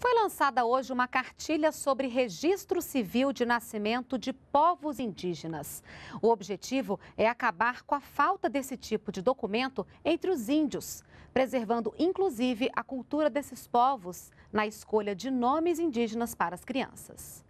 Foi lançada hoje uma cartilha sobre registro civil de nascimento de povos indígenas. O objetivo é acabar com a falta desse tipo de documento entre os índios, preservando inclusive a cultura desses povos na escolha de nomes indígenas para as crianças.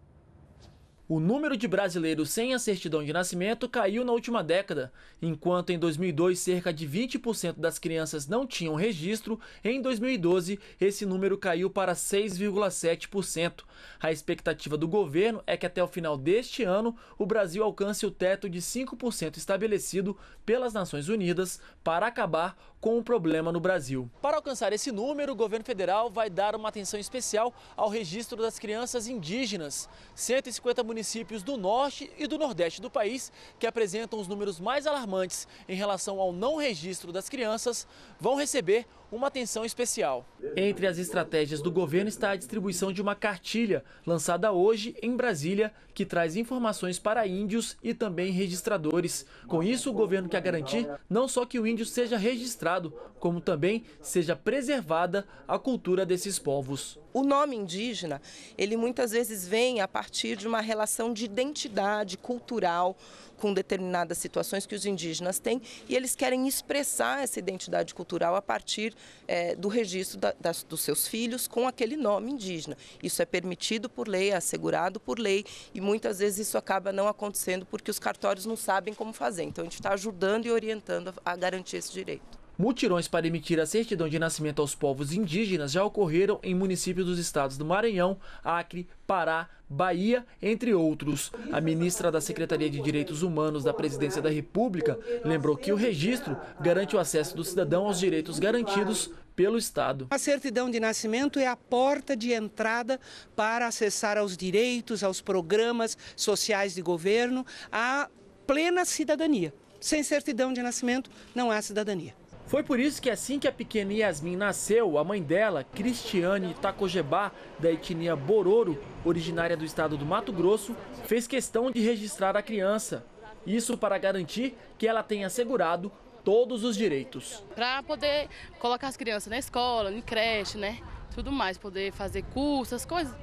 O número de brasileiros sem a certidão de nascimento caiu na última década. Enquanto em 2002 cerca de 20% das crianças não tinham registro, em 2012 esse número caiu para 6,7%. A expectativa do governo é que até o final deste ano o Brasil alcance o teto de 5% estabelecido pelas Nações Unidas para acabar com o problema no Brasil. Para alcançar esse número, o governo federal vai dar uma atenção especial ao registro das crianças indígenas. 150 municípios municípios do norte e do nordeste do país, que apresentam os números mais alarmantes em relação ao não registro das crianças, vão receber uma atenção especial. Entre as estratégias do governo está a distribuição de uma cartilha, lançada hoje em Brasília, que traz informações para índios e também registradores. Com isso, o governo quer garantir não só que o índio seja registrado, como também seja preservada a cultura desses povos. O nome indígena, ele muitas vezes vem a partir de uma relação de identidade cultural com determinadas situações que os indígenas têm e eles querem expressar essa identidade cultural a partir é, do registro da, das, dos seus filhos com aquele nome indígena. Isso é permitido por lei, é assegurado por lei e muitas vezes isso acaba não acontecendo porque os cartórios não sabem como fazer. Então a gente está ajudando e orientando a, a garantir esse direito. Mutirões para emitir a certidão de nascimento aos povos indígenas já ocorreram em municípios dos estados do Maranhão, Acre, Pará, Bahia, entre outros. A ministra da Secretaria de Direitos Humanos da Presidência da República lembrou que o registro garante o acesso do cidadão aos direitos garantidos pelo Estado. A certidão de nascimento é a porta de entrada para acessar aos direitos, aos programas sociais de governo, à plena cidadania. Sem certidão de nascimento, não há cidadania. Foi por isso que assim que a pequena Yasmin nasceu, a mãe dela, Cristiane Itacojebá, da etnia Bororo, originária do estado do Mato Grosso, fez questão de registrar a criança. Isso para garantir que ela tenha assegurado todos os direitos. Para poder colocar as crianças na escola, em creche, né? Tudo mais, poder fazer cursos, coisas.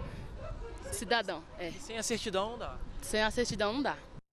Cidadão, é. sem a certidão não dá. Sem a certidão não dá.